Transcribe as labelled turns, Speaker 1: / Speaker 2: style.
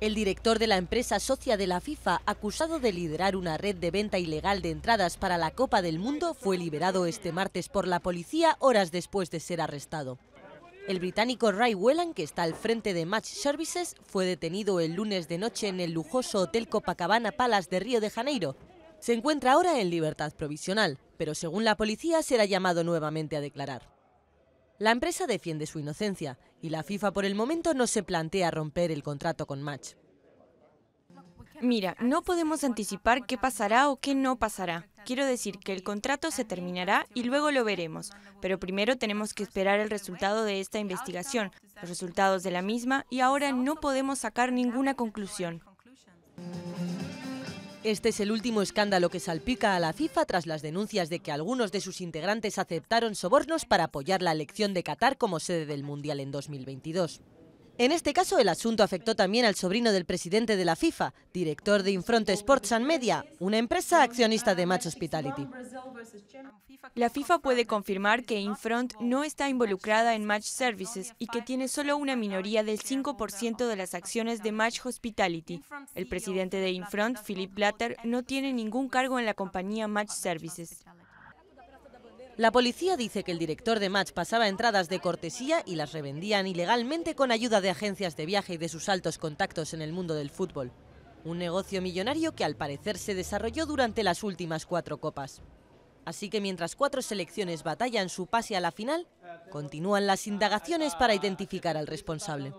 Speaker 1: El director de la empresa socia de la FIFA, acusado de liderar una red de venta ilegal de entradas para la Copa del Mundo, fue liberado este martes por la policía horas después de ser arrestado. El británico Ray Whelan, que está al frente de Match Services, fue detenido el lunes de noche en el lujoso Hotel Copacabana Palace de Río de Janeiro. Se encuentra ahora en libertad provisional, pero según la policía será llamado nuevamente a declarar. La empresa defiende su inocencia y la FIFA por el momento no se plantea
Speaker 2: romper el contrato con Match. Mira, no podemos anticipar qué pasará o qué no pasará. Quiero decir que el contrato se terminará y luego lo veremos, pero primero tenemos que esperar el resultado de esta investigación, los resultados de la misma y ahora no podemos sacar ninguna conclusión.
Speaker 1: Este es el último escándalo que salpica a la FIFA tras las denuncias de que algunos de sus integrantes aceptaron sobornos para apoyar la elección de Qatar como sede del Mundial en 2022. En este caso, el asunto afectó también al sobrino del presidente de la FIFA, director de Infront
Speaker 2: Sports and Media, una empresa accionista de Match Hospitality. La FIFA puede confirmar que Infront no está involucrada en Match Services y que tiene solo una minoría del 5% de las acciones de Match Hospitality. El presidente de Infront, Philip Blatter, no tiene ningún cargo en la compañía Match Services.
Speaker 1: La policía dice que el director de Match pasaba entradas de cortesía y las revendían ilegalmente con ayuda de agencias de viaje y de sus altos contactos en el mundo del fútbol. Un negocio millonario que al parecer se desarrolló durante las últimas cuatro copas. Así que mientras cuatro selecciones batallan su pase a la final, continúan las indagaciones para identificar al responsable.